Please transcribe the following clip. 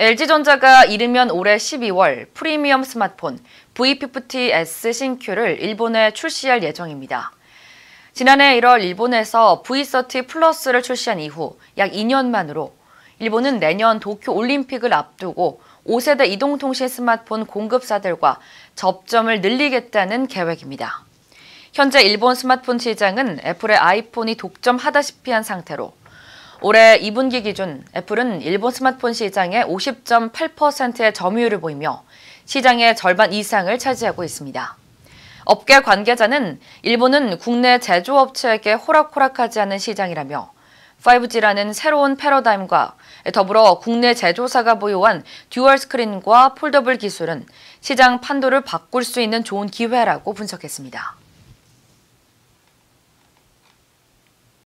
LG전자가 이르면 올해 12월 프리미엄 스마트폰 V50S 신큐를 일본에 출시할 예정입니다. 지난해 1월 일본에서 V30 플러스를 출시한 이후 약 2년 만으로 일본은 내년 도쿄 올림픽을 앞두고 5세대 이동통신 스마트폰 공급사들과 접점을 늘리겠다는 계획입니다. 현재 일본 스마트폰 시장은 애플의 아이폰이 독점하다시피 한 상태로 올해 2분기 기준 애플은 일본 스마트폰 시장의 50.8%의 점유율을 보이며 시장의 절반 이상을 차지하고 있습니다. 업계 관계자는 일본은 국내 제조업체에게 호락호락하지 않은 시장이라며 5G라는 새로운 패러다임과 더불어 국내 제조사가 보유한 듀얼 스크린과 폴더블 기술은 시장 판도를 바꿀 수 있는 좋은 기회라고 분석했습니다.